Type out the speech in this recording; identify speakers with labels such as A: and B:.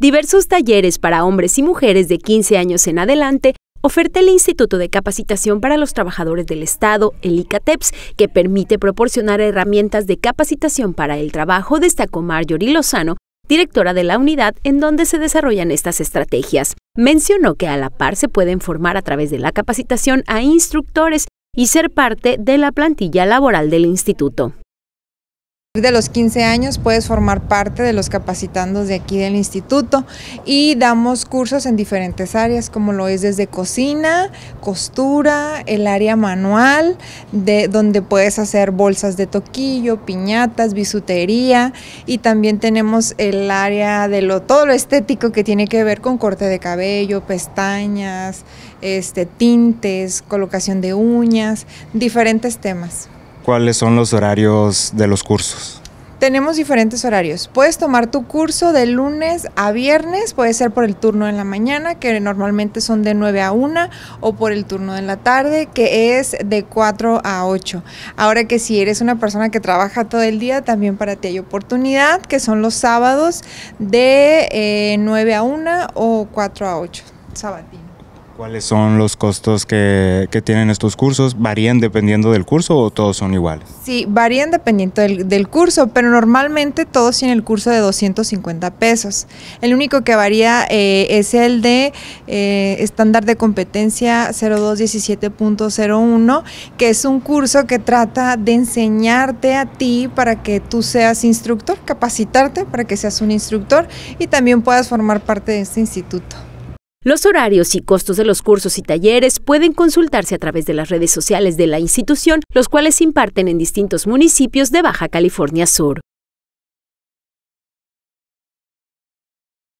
A: Diversos talleres para hombres y mujeres de 15 años en adelante oferta el Instituto de Capacitación para los Trabajadores del Estado, el ICATEPS, que permite proporcionar herramientas de capacitación para el trabajo, destacó Marjorie Lozano, directora de la unidad en donde se desarrollan estas estrategias. Mencionó que a la par se pueden formar a través de la capacitación a instructores y ser parte de la plantilla laboral del instituto
B: de los 15 años puedes formar parte de los capacitandos de aquí del instituto y damos cursos en diferentes áreas como lo es desde cocina, costura, el área manual, de donde puedes hacer bolsas de toquillo, piñatas, bisutería y también tenemos el área de lo, todo lo estético que tiene que ver con corte de cabello, pestañas, este, tintes, colocación de uñas, diferentes temas.
C: ¿Cuáles son los horarios de los cursos?
B: Tenemos diferentes horarios. Puedes tomar tu curso de lunes a viernes, puede ser por el turno en la mañana, que normalmente son de 9 a 1, o por el turno de la tarde, que es de 4 a 8. Ahora que si eres una persona que trabaja todo el día, también para ti hay oportunidad, que son los sábados de 9 eh, a 1 o 4 a 8, sabatino.
C: ¿Cuáles son los costos que, tienen estos cursos? ¿Varían dependiendo del curso o todos son iguales?
B: Sí, varían dependiendo del, curso, pero normalmente todos tienen el curso de 250 pesos. El único que varía eh, es el de eh, estándar de competencia 0217.01, que es un curso que trata de enseñarte a ti para que tú seas instructor, capacitarte para que seas un instructor y también puedas formar parte de este instituto.
A: Los horarios y costos de los cursos y talleres pueden consultarse a través de las redes sociales de la institución, los cuales imparten en distintos
C: municipios de Baja California Sur.